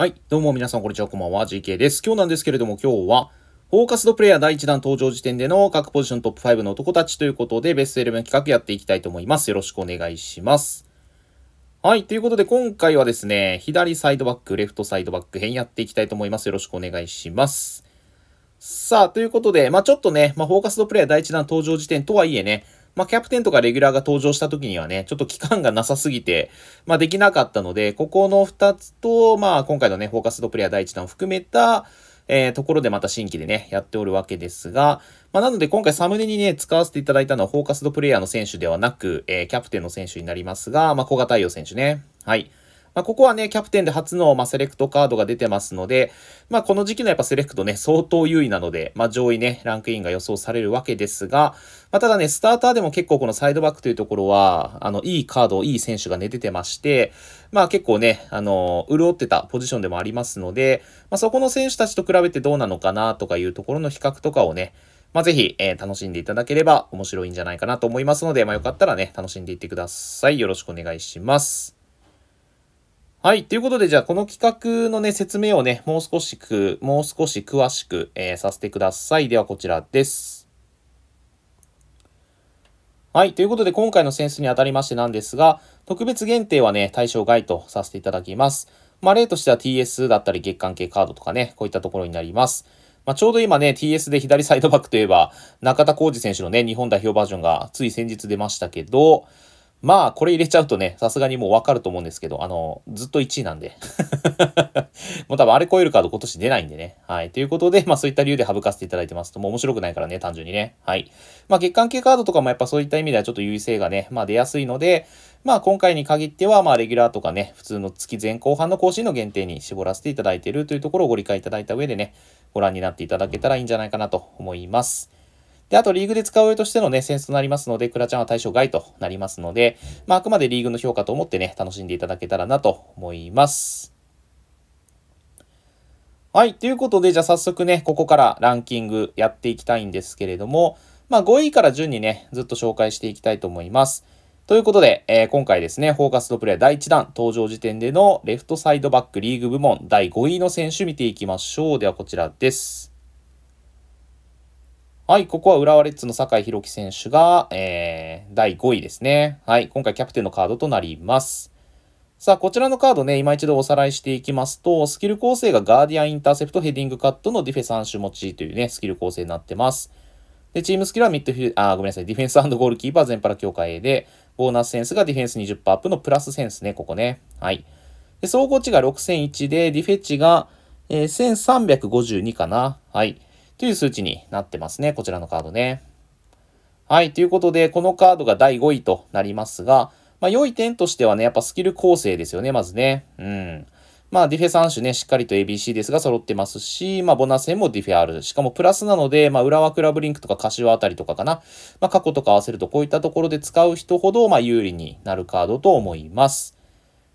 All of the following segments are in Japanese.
はい。どうも皆さん、こんにちは。こんばんは。GK です。今日なんですけれども、今日は、フォーカスドプレイヤー第1弾登場時点での各ポジショントップ5の男たちということで、ベスト11企画やっていきたいと思います。よろしくお願いします。はい。ということで、今回はですね、左サイドバック、レフトサイドバック編やっていきたいと思います。よろしくお願いします。さあ、ということで、まあちょっとね、まあフォーカスドプレイヤー第1弾登場時点とはいえね、まあ、キャプテンとかレギュラーが登場した時にはね、ちょっと期間がなさすぎて、まあ、できなかったので、ここの2つと、まあ、今回のね、フォーカスドプレイヤー第1弾を含めた、えー、ところでまた新規でね、やっておるわけですが、まあ、なので今回サムネにね、使わせていただいたのはフォーカスドプレイヤーの選手ではなく、えー、キャプテンの選手になりますが、まあ、小賀太陽選手ね。はい。まあ、ここはね、キャプテンで初の、まあ、セレクトカードが出てますので、まあ、この時期のやっぱセレクトね、相当優位なので、まあ、上位ね、ランクインが予想されるわけですが、まあ、ただね、スターターでも結構このサイドバックというところは、あの、いいカード、いい選手が寝出てまして、まあ、結構ね、あの、潤ってたポジションでもありますので、まあ、そこの選手たちと比べてどうなのかなとかいうところの比較とかをね、まあ、ぜひ、えー、楽しんでいただければ面白いんじゃないかなと思いますので、まあ、よかったらね、楽しんでいってください。よろしくお願いします。はい。ということで、じゃあ、この企画のね、説明をね、もう少しく、もう少し詳しく、えー、させてください。では、こちらです。はい。ということで、今回の選出にあたりましてなんですが、特別限定はね、対象外とさせていただきます。まあ、例としては TS だったり、月間系カードとかね、こういったところになります。まあ、ちょうど今ね、TS で左サイドバックといえば、中田浩二選手のね、日本代表バージョンがつい先日出ましたけど、まあ、これ入れちゃうとね、さすがにもうわかると思うんですけど、あの、ずっと1位なんで。もう多分あれ超えるカード今年出ないんでね。はい。ということで、まあそういった理由で省かせていただいてますと、もう面白くないからね、単純にね。はい。まあ月間系カードとかもやっぱそういった意味ではちょっと優位性がね、まあ出やすいので、まあ今回に限っては、まあレギュラーとかね、普通の月前後半の更新の限定に絞らせていただいているというところをご理解いただいた上でね、ご覧になっていただけたらいいんじゃないかなと思います。で、あとリーグで使う上としてのね、センスとなりますので、クラちゃんは対象外となりますので、まあ、あくまでリーグの評価と思ってね、楽しんでいただけたらなと思います。はい、ということで、じゃあ早速ね、ここからランキングやっていきたいんですけれども、まあ、5位から順にね、ずっと紹介していきたいと思います。ということで、えー、今回ですね、フォーカスドプレイ第1弾、登場時点でのレフトサイドバックリーグ部門第5位の選手見ていきましょう。ではこちらです。はい、ここは浦和レッズの酒井宏樹選手が、えー、第5位ですね。はい、今回キャプテンのカードとなります。さあ、こちらのカードね、今一度おさらいしていきますと、スキル構成がガーディアンインターセプト、ヘディングカットのディフェ3種持ちというね、スキル構成になってます。で、チームスキルはミッドフィル、あ、ごめんなさい、ディフェンスゴールキーパー全パラ強化 A で、ボーナスセンスがディフェンス20%アップのプラスセンスね、ここね。はい。で、総合値が6001で、ディフェ値が、えー、1352かな。はい。という数値になってますね。こちらのカードね。はい。ということで、このカードが第5位となりますが、まあ、良い点としてはね、やっぱスキル構成ですよね、まずね。うん。まあ、ディフェ3種ね、しっかりと ABC ですが揃ってますし、まあ、ボナス編もディフェある。しかもプラスなので、まあ、浦和クラブリンクとか柏あたりとかかな。まあ、過去とか合わせると、こういったところで使う人ほど、まあ、有利になるカードと思います。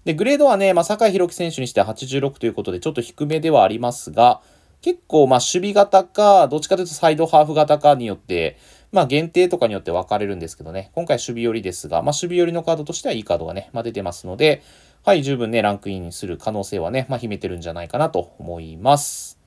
で、グレードはね、まあ、坂井宏樹選手にして86ということで、ちょっと低めではありますが、結構、まあ、守備型か、どっちかというとサイドハーフ型かによって、まあ、限定とかによって分かれるんですけどね、今回守備寄りですが、まあ、守備寄りのカードとしてはいいカードがね、まあ、出てますので、はい、十分ね、ランクインする可能性はね、まあ、秘めてるんじゃないかなと思います。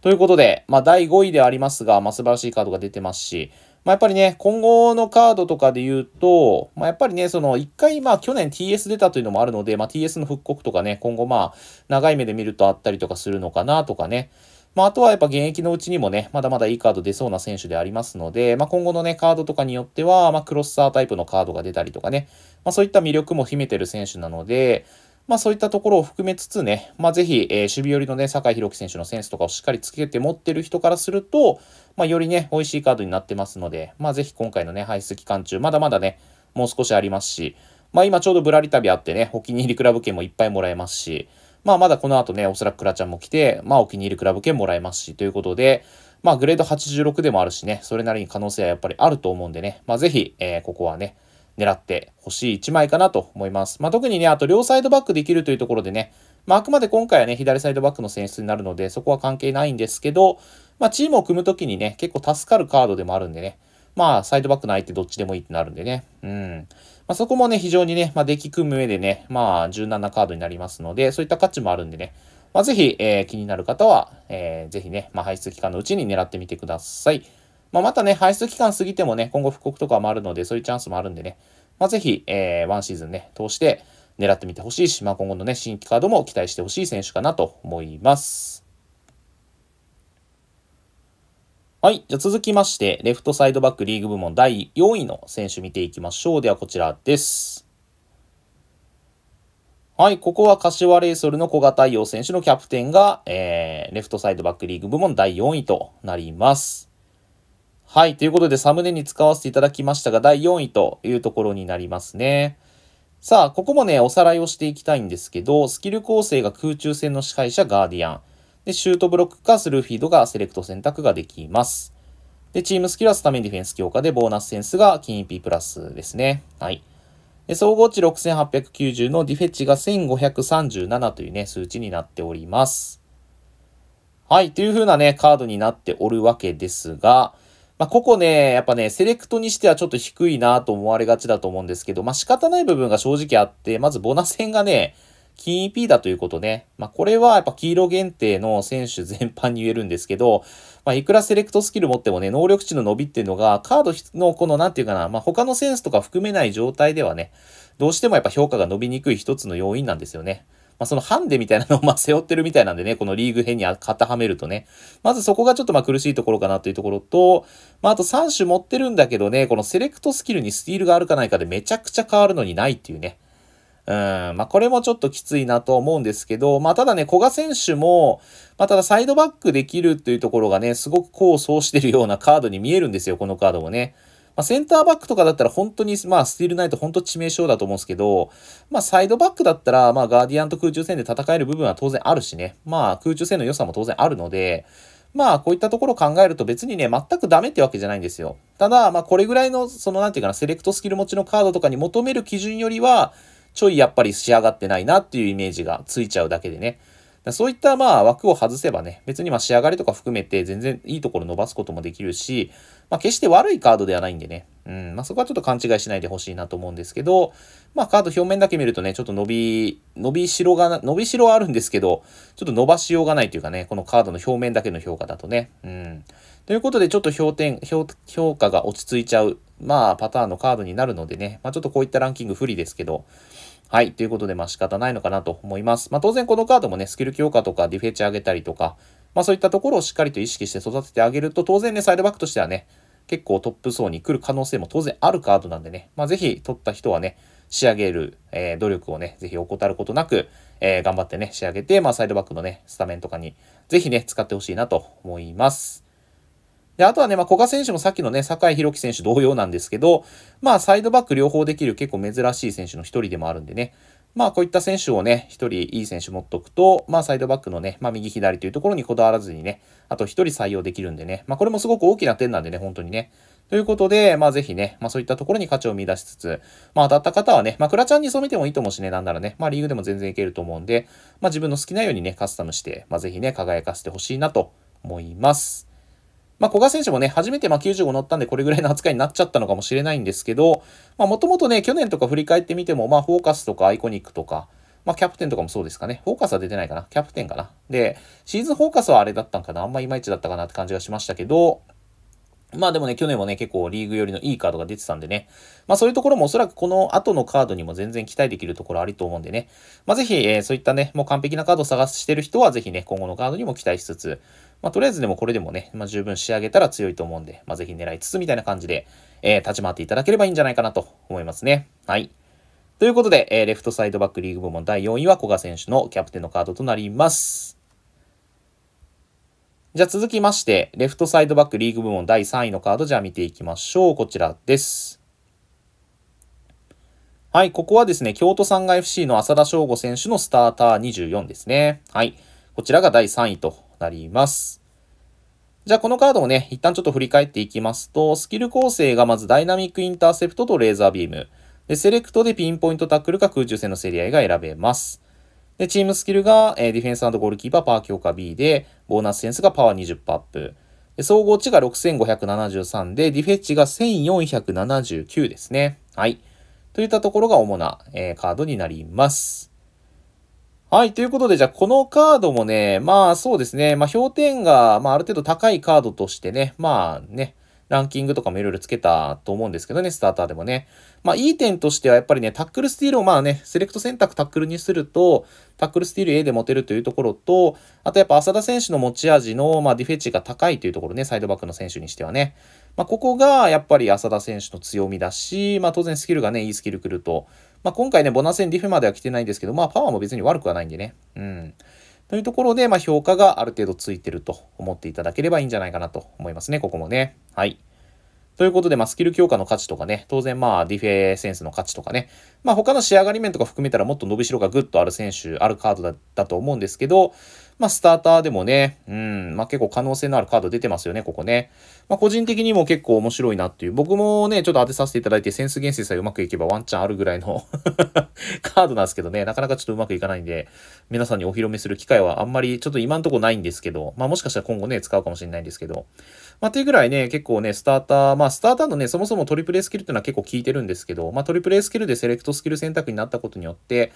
ということで、まあ、第5位ではありますが、まあ、素晴らしいカードが出てますし、まあ、やっぱりね、今後のカードとかで言うと、まあ、やっぱりね、その、一回、まあ、去年 TS 出たというのもあるので、まあ、TS の復刻とかね、今後、まあ、長い目で見るとあったりとかするのかなとかね。まあ、あとはやっぱ現役のうちにもね、まだまだいいカード出そうな選手でありますので、まあ、今後のね、カードとかによっては、まあ、クロスサータイプのカードが出たりとかね、まあ、そういった魅力も秘めてる選手なので、まあそういったところを含めつつね、まあぜひ、えー、守備寄りのね、酒井宏樹選手のセンスとかをしっかりつけて持ってる人からすると、まあよりね、美味しいカードになってますので、まあぜひ今回のね、排出期間中、まだまだね、もう少しありますし、まあ今ちょうどぶらり旅あってね、お気に入りクラブ券もいっぱいもらえますし、まあまだこの後ね、おそらくクラちゃんも来て、まあお気に入りクラブ券もらえますし、ということで、まあグレード86でもあるしね、それなりに可能性はやっぱりあると思うんでね、まあぜひ、えー、ここはね、狙ってほしい1枚かなと思います。まあ、特にね、あと両サイドバックできるというところでね、まあ、あくまで今回はね、左サイドバックの選出になるので、そこは関係ないんですけど、まあ、チームを組むときにね、結構助かるカードでもあるんでね、まあ、サイドバックの相手どっちでもいいってなるんでね。うん。まあ、そこもね、非常にね、まあ、来組む上でね、まあ、柔軟なカードになりますので、そういった価値もあるんでね、まあ、ぜひ、えー、気になる方は、えー、ぜひね、まあ、排出期間のうちに狙ってみてください。まあ、またね、排出期間過ぎてもね、今後復刻とかもあるので、そういうチャンスもあるんでね、まあ、ぜひ、えー、ワンシーズンね、通して狙ってみてほしいし、まあ、今後のね、新規カードも期待してほしい選手かなと思います。はい。じゃ続きまして、レフトサイドバックリーグ部門第4位の選手見ていきましょう。ではこちらです。はい。ここは柏レイソルの小型陽選手のキャプテンが、えー、レフトサイドバックリーグ部門第4位となります。はい。ということで、サムネに使わせていただきましたが、第4位というところになりますね。さあ、ここもね、おさらいをしていきたいんですけど、スキル構成が空中戦の支配者ガーディアン。で、シュートブロックかスルーフィードがセレクト選択ができます。で、チームスキルはスタメンディフェンス強化で、ボーナスセンスが金 EP プラスですね。はい。で、総合値6890のディフェッチが1537というね、数値になっております。はい。という風なね、カードになっておるわけですが、まあ、ここね、やっぱね、セレクトにしてはちょっと低いなと思われがちだと思うんですけど、まあ、仕方ない部分が正直あって、まずボナ戦がね、金 EP だということね。まあ、これはやっぱ黄色限定の選手全般に言えるんですけど、まあ、いくらセレクトスキル持ってもね、能力値の伸びっていうのが、カードのこの、なんていうかな、まあ、他のセンスとか含めない状態ではね、どうしてもやっぱ評価が伸びにくい一つの要因なんですよね。まあ、そのハンデみたいなのをま背負ってるみたいなんでね、このリーグ編に肩はめるとね、まずそこがちょっとまあ苦しいところかなというところと、まあ、あと3種持ってるんだけどね、このセレクトスキルにスティールがあるかないかでめちゃくちゃ変わるのにないっていうね。うん、まあ、これもちょっときついなと思うんですけど、まあ、ただね、古賀選手も、まあ、ただサイドバックできるというところがね、すごく功を奏してるようなカードに見えるんですよ、このカードもね。まあ、センターバックとかだったら本当に、まあ、スティールナイト本当致命傷だと思うんですけど、まあ、サイドバックだったら、まあ、ガーディアンと空中戦で戦える部分は当然あるしね、まあ、空中戦の良さも当然あるので、まあ、こういったところを考えると別にね、全くダメってわけじゃないんですよ。ただ、まあ、これぐらいの、その、なんていうかな、セレクトスキル持ちのカードとかに求める基準よりは、ちょいやっぱり仕上がってないなっていうイメージがついちゃうだけでね。そういった、まあ、枠を外せばね、別にまあ、仕上がりとか含めて、全然いいところ伸ばすこともできるし、まあ、決して悪いカードではないんでね、うん、まあ、そこはちょっと勘違いしないでほしいなと思うんですけど、まあ、カード表面だけ見るとね、ちょっと伸び、伸びしろが、伸びしろはあるんですけど、ちょっと伸ばしようがないというかね、このカードの表面だけの評価だとね、うん。ということで、ちょっと評点、評、評価が落ち着いちゃうまあ、パターンのカードになるのでね、まあ、ちょっとこういったランキング不利ですけど、はい、ということで、まあ仕方ないのかなと思います。まあ当然このカードもね、スキル強化とかディフェンチ上げたりとか、まあそういったところをしっかりと意識して育ててあげると、当然ね、サイドバックとしてはね、結構トップ層に来る可能性も当然あるカードなんでね、まあぜひ取った人はね、仕上げる、えー、努力をね、ぜひ怠ることなく、えー、頑張ってね、仕上げて、まあサイドバックのね、スタメンとかに、ぜひね、使ってほしいなと思います。で、あとはね、まあ、古賀選手もさっきのね、酒井宏樹選手同様なんですけど、まあ、サイドバック両方できる結構珍しい選手の一人でもあるんでね、まあ、こういった選手をね、一人いい選手持っとくと、まあ、サイドバックのね、まあ、右左というところにこだわらずにね、あと一人採用できるんでね、まあ、これもすごく大きな点なんでね、本当にね。ということで、まあぜひね、まあそういったところに価値を見出しつつ、まあ当たった方はね、まあクラちゃんに染めてもいいと思うしね、なんならね、まあリーグでも全然いけると思うんで、まあ自分の好きなようにね、カスタムして、まあぜひね、輝かせてほしいなと思います。まあ、古賀選手もね、初めてま95乗ったんで、これぐらいの扱いになっちゃったのかもしれないんですけど、まもともとね、去年とか振り返ってみても、まあ、フォーカスとかアイコニックとか、まあ、キャプテンとかもそうですかね。フォーカスは出てないかな。キャプテンかな。で、シーズンフォーカスはあれだったんかな。あんまいまいちだったかなって感じがしましたけど、まあでもね、去年もね、結構リーグ寄りのいいカードが出てたんでね。まあそういうところもおそらくこの後のカードにも全然期待できるところありと思うんでね。まあぜひ、えー、そういったね、もう完璧なカードを探してる人はぜひね、今後のカードにも期待しつつ、まあ、とりあえずでもこれでもね、まあ、十分仕上げたら強いと思うんで、まあ、ぜひ狙いつつみたいな感じで、えー、立ち回っていただければいいんじゃないかなと思いますね。はい。ということで、えー、レフトサイドバックリーグ部門第4位は古賀選手のキャプテンのカードとなります。じゃあ続きまして、レフトサイドバックリーグ部門第3位のカード、じゃあ見ていきましょう。こちらです。はい、ここはですね、京都産が FC の浅田翔吾選手のスターター24ですね。はい、こちらが第3位となります。じゃあこのカードをね、一旦ちょっと振り返っていきますと、スキル構成がまずダイナミックインターセプトとレーザービーム。で、セレクトでピンポイントタックルか空中戦の競り合いが選べます。で、チームスキルが、えー、ディフェンスゴールキーパーパー強化 B で、ボーナスセンスがパワー20%アップ。で総合値が6573で、ディフェッチが1479ですね。はい。といったところが主な、えー、カードになります。はい。ということで、じゃあ、このカードもね、まあそうですね。まあ評点が、まあある程度高いカードとしてね、まあね、ランキングとかもいろいろつけたと思うんですけどね、スターターでもね。まあ、いい点としてはやっぱりね、タックルスティールをまあね、セレクト選択タックルにすると、タックルスティール A で持てるというところと、あとやっぱ浅田選手の持ち味の、まあ、ディフェッチが高いというところね、サイドバックの選手にしてはね。まあ、ここがやっぱり浅田選手の強みだし、まあ、当然スキルがね、いいスキル来ると、まあ、今回ね、ボナセンディフェまでは来てないんですけど、まあ、パワーも別に悪くはないんでね。うん。というところで、まあ、評価がある程度ついてると思っていただければいいんじゃないかなと思いますね、ここもね。はい。ということで、まあ、スキル強化の価値とかね、当然、まあ、ディフェセンスの価値とかね、まあ、他の仕上がり面とか含めたらもっと伸びしろがぐっとある選手、あるカードだだと思うんですけど、まあ、スターターでもね、うん、まあ、結構可能性のあるカード出てますよね、ここね。まあ、個人的にも結構面白いなっていう、僕もね、ちょっと当てさせていただいて、センス厳生さえうまくいけばワンチャンあるぐらいの カードなんですけどね、なかなかちょっとうまくいかないんで、皆さんにお披露目する機会はあんまり、ちょっと今んとこないんですけど、まあ、もしかしたら今後ね、使うかもしれないんですけど、まあ、っていうぐらいね、結構ね、スターター、まあ、スターターのね、そもそもトリプルイスキルっていうのは結構効いてるんですけど、まあ、トリプルスキルでセレクトスキル選択になったことによって、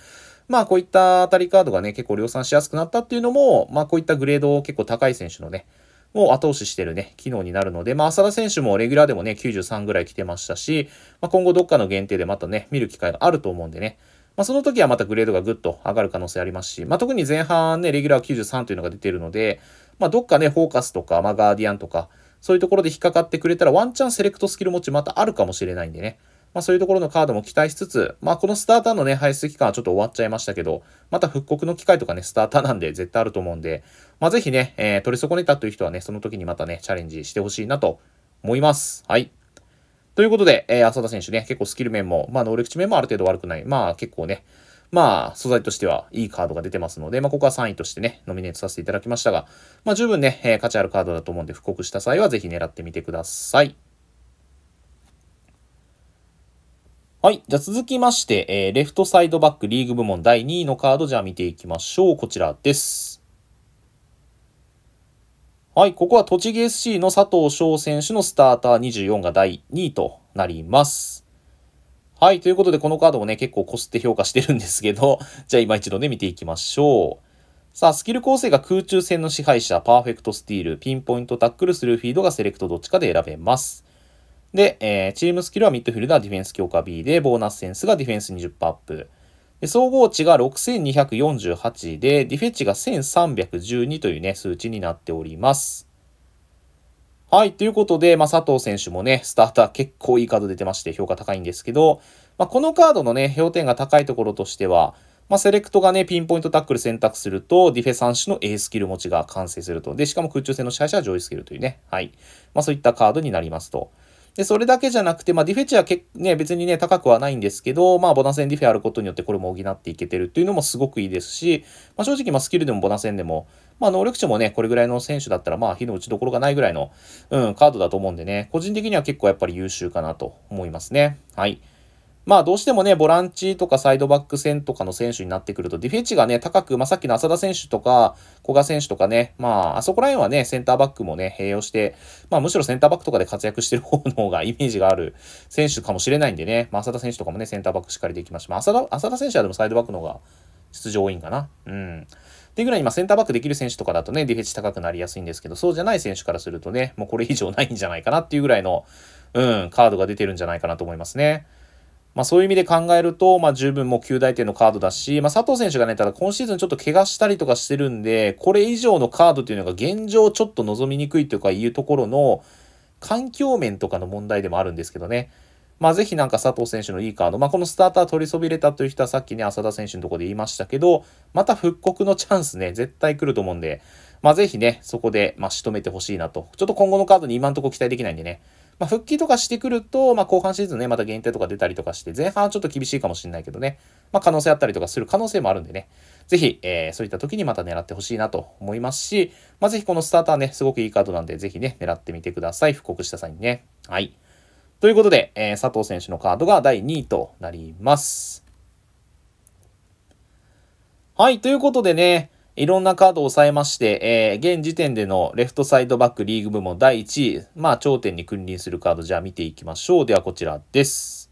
まあこういった当たりカードがね、結構量産しやすくなったっていうのも、まあこういったグレードを結構高い選手のね、を後押ししてるね、機能になるので、まあ、浅田選手もレギュラーでもね、93ぐらい来てましたし、まあ、今後どっかの限定でまたね、見る機会があると思うんでね、まあ、その時はまたグレードがぐっと上がる可能性ありますし、まあ、特に前半ね、レギュラー93というのが出てるので、まあ、どっかね、フォーカスとか、まあ、ガーディアンとか、そういうところで引っかかってくれたら、ワンチャンセレクトスキル持ちまたあるかもしれないんでね。まあ、そういうところのカードも期待しつつ、まあ、このスターターのね、排出期間はちょっと終わっちゃいましたけど、また復刻の機会とかね、スターターなんで絶対あると思うんで、まあ、ぜひね、えー、取り損ねたという人はね、その時にまたね、チャレンジしてほしいなと思います。はい。ということで、えー、浅田選手ね、結構スキル面も、まあ、能力値面もある程度悪くない。まあ、結構ね、まあ、素材としてはいいカードが出てますので、まあ、ここは3位としてね、ノミネートさせていただきましたが、まあ、十分ね、えー、価値あるカードだと思うんで、復刻した際はぜひ狙ってみてください。はい。じゃあ続きまして、えー、レフトサイドバックリーグ部門第2位のカード、じゃあ見ていきましょう。こちらです。はい。ここは栃木 SC の佐藤翔選手のスターター24が第2位となります。はい。ということで、このカードもね、結構こすって評価してるんですけど、じゃあ今一度ね、見ていきましょう。さあ、スキル構成が空中戦の支配者、パーフェクトスティール、ピンポイントタックル、スルーフィードがセレクトどっちかで選べます。で、えー、チームスキルはミッドフィルダー、ディフェンス強化 B で、ボーナスセンスがディフェンス20%アップ。で総合値が6248で、ディフェンチが1312というね、数値になっております。はい。ということで、まあ、佐藤選手もね、スターター結構いいカード出てまして、評価高いんですけど、まあ、このカードのね、評点が高いところとしては、まあ、セレクトがね、ピンポイントタックル選択すると、ディフェ3種の A スキル持ちが完成すると。で、しかも空中戦の支配者は上位スキルというね。はい。まあ、そういったカードになりますと。で、それだけじゃなくて、まあ、ディフェ値はけ、ね、別にね、高くはないんですけど、まあ、ボナセンディフェあることによってこれも補っていけてるっていうのもすごくいいですし、まあ、正直、まあ、スキルでもボナセンでも、まあ、能力値もね、これぐらいの選手だったら、まあ、火の打ちどころがないぐらいの、うん、カードだと思うんでね、個人的には結構やっぱり優秀かなと思いますね。はい。まあどうしてもね、ボランチとかサイドバック戦とかの選手になってくると、ディフェンチがね、高く、まあさっきの浅田選手とか、古賀選手とかね、まああそこら辺はね、センターバックもね、併用して、まあむしろセンターバックとかで活躍してる方の方がイメージがある選手かもしれないんでね、まあ浅田選手とかもね、センターバックしっかりできましまあ浅田、浅田選手はでもサイドバックの方が出場多いんかな。うん。っていうぐらい今センターバックできる選手とかだとね、ディフェンス高くなりやすいんですけど、そうじゃない選手からするとね、もうこれ以上ないんじゃないかなっていうぐらいの、うん、カードが出てるんじゃないかなと思いますね。まあ、そういう意味で考えると、まあ、十分もう9大点のカードだし、まあ、佐藤選手がね、ただ今シーズンちょっと怪我したりとかしてるんで、これ以上のカードというのが現状ちょっと望みにくいというかいうところの、環境面とかの問題でもあるんですけどね。まあ、ぜひなんか佐藤選手のいいカード、まあ、このスターター取りそびれたという人はさっきね、浅田選手のとこで言いましたけど、また復刻のチャンスね、絶対来ると思うんで、まあ、ぜひね、そこで、まあ、仕留めてほしいなと。ちょっと今後のカードに今んとこ期待できないんでね。まあ、復帰とかしてくると、まあ、後半シーズンね、また限定とか出たりとかして、前半はちょっと厳しいかもしれないけどね、まあ、可能性あったりとかする可能性もあるんでね、ぜひ、えー、そういった時にまた狙ってほしいなと思いますし、まあ、ぜひこのスターターね、すごくいいカードなんで、ぜひね、狙ってみてください。布告した際にね。はい。ということで、えー、佐藤選手のカードが第2位となります。はい、ということでね、いろんなカードを抑えまして、えー、現時点でのレフトサイドバックリーグ部門第1位、まあ頂点に君臨するカード、じゃあ見ていきましょう。ではこちらです。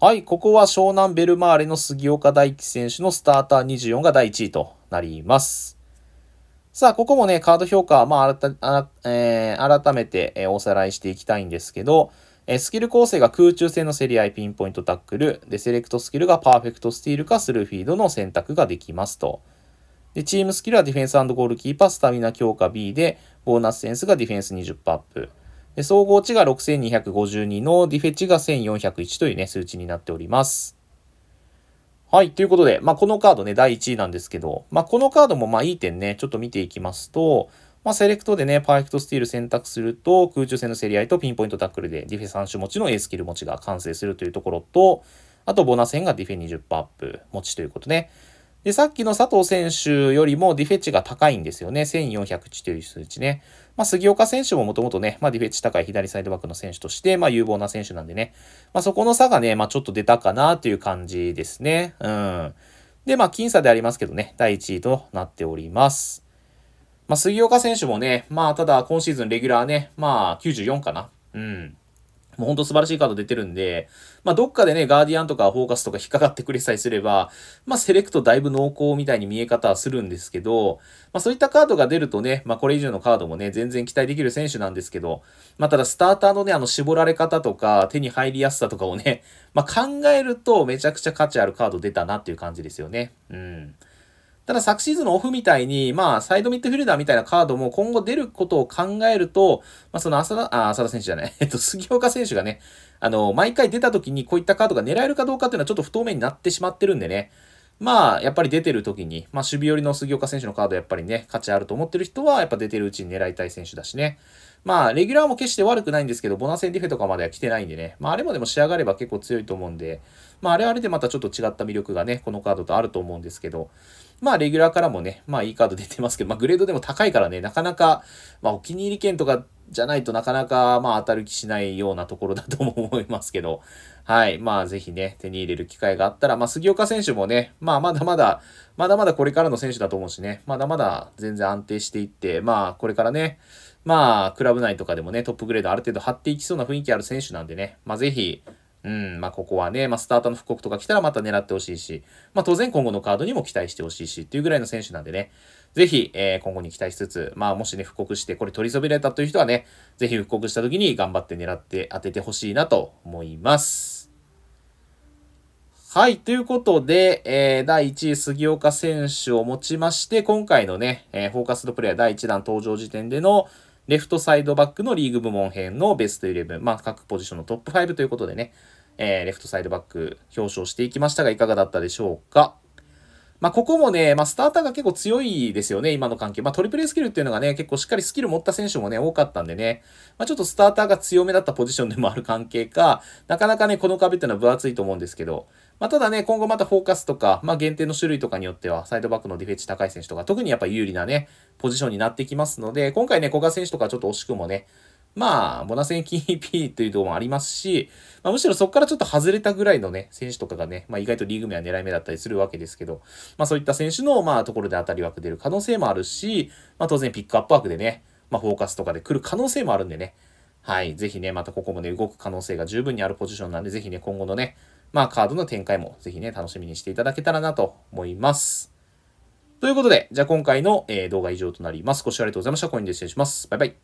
はい、ここは湘南ベルマーレの杉岡大輝選手のスターター24が第1位となります。さあ、ここもね、カード評価、まあ、改,、えー、改めて、えおさらいしていきたいんですけど、えスキル構成が空中戦の競り合い、ピンポイントタックル。で、セレクトスキルがパーフェクトスティールかスルーフィードの選択ができますと。で、チームスキルはディフェンスゴールキーパー、スタミナ強化 B で、ボーナスセンスがディフェンス20%アップ。で、総合値が6252のディフェチが1401というね、数値になっております。はい。ということで、まあ、このカードね、第1位なんですけど、まあ、このカードもま、いい点ね、ちょっと見ていきますと、まあ、セレクトでね、パーフェクトスティール選択すると、空中戦の競り合いとピンポイントタックルで、ディフェ3種持ちの A スキル持ちが完成するというところと、あと、ボナ戦がディフェ20%アップ持ちということね。で、さっきの佐藤選手よりもディフェ値が高いんですよね。1400値という数値ね。まあ、杉岡選手ももともとね、まあ、ディフェ値高い左サイドバックの選手として、まあ、有望な選手なんでね。まあ、そこの差がね、まあ、ちょっと出たかなという感じですね。うん。で、まあ、僅差でありますけどね、第1位となっております。まあ、杉岡選手もね、まあ、ただ今シーズンレギュラーね、まあ、94かな。うん。もうほんと素晴らしいカード出てるんで、まあ、どっかでね、ガーディアンとかフォーカスとか引っかかってくれさえすれば、まあ、セレクトだいぶ濃厚みたいに見え方はするんですけど、まあ、そういったカードが出るとね、まあ、これ以上のカードもね、全然期待できる選手なんですけど、まあ、ただスターターのね、あの、絞られ方とか、手に入りやすさとかをね、まあ、考えるとめちゃくちゃ価値あるカード出たなっていう感じですよね。うん。ただ昨シーズンのオフみたいに、まあ、サイドミッドフィルダーみたいなカードも今後出ることを考えると、まあ、その浅田、あ、浅田選手じゃない、えっと、杉岡選手がね、あの、毎回出た時にこういったカードが狙えるかどうかっていうのはちょっと不透明になってしまってるんでね、まあ、やっぱり出てる時に、まあ、守備寄りの杉岡選手のカードやっぱりね、価値あると思ってる人は、やっぱ出てるうちに狙いたい選手だしね。まあ、レギュラーも決して悪くないんですけど、ボナセンディフェとかまでは来てないんでね。まあ、あれもでも仕上がれば結構強いと思うんで、まあ、あれあれでまたちょっと違った魅力がね、このカードとあると思うんですけど、まあ、レギュラーからもね、まあ、いいカード出てますけど、まあ、グレードでも高いからね、なかなか、まあ、お気に入り券とかじゃないとなかなか、まあ、当たる気しないようなところだとも思いますけど、はい。まあ、ぜひね、手に入れる機会があったら、まあ、杉岡選手もね、まあ、まだまだ、まだまだこれからの選手だと思うしね、まだまだ全然安定していって、まあ、これからね、まあ、クラブ内とかでもね、トップグレードある程度張っていきそうな雰囲気ある選手なんでね、まあ、ぜひ、うん、まあ、ここはね、まあ、スタートの復刻とか来たらまた狙ってほしいし、まあ、当然今後のカードにも期待してほしいしっていうぐらいの選手なんでね、ぜひ、えー、今後に期待しつつ、まあ、もしね、復刻して、これ取りそびれたという人はね、ぜひ復刻した時に頑張って狙って当ててほしいなと思います。はい、ということで、えー、第1位杉岡選手をもちまして、今回のね、えー、フォーカスドプレイヤー第1弾登場時点での、レフトサイドバックのリーグ部門編のベストイレブン、まあ、各ポジションのトップ5ということでね、えー、レフトサイドバック表彰していきましたが、いかがだったでしょうか。まあ、ここもね、まあ、スターターが結構強いですよね、今の関係。まあ、トリプルスキルっていうのがね、結構しっかりスキル持った選手もね、多かったんでね、まあ、ちょっとスターターが強めだったポジションでもある関係か、なかなかね、この壁っていうのは分厚いと思うんですけど、まあ、ただね、今後またフォーカスとか、まあ、限定の種類とかによっては、サイドバックのディフェンス高い選手とか、特にやっぱ有利なね、ポジションになってきますので、今回ね、古賀選手とかちょっと惜しくもね、まあ、ボナセン KP というのもありますし、まあ、むしろそこからちょっと外れたぐらいのね、選手とかがね、まあ、意外とリーグ名は狙い目だったりするわけですけど、まあ、そういった選手の、まあ、ところで当たり枠出る可能性もあるし、まあ、当然ピックアップ枠でね、まあ、フォーカスとかで来る可能性もあるんでね、はい、ぜひね、またここもね、動く可能性が十分にあるポジションなんで、ぜひね、今後のね、まあ、カードの展開もぜひね、楽しみにしていただけたらなと思います。ということで、じゃあ今回の、えー、動画以上となります。ご視聴ありがとうございました。コインで失礼します。バイバイ。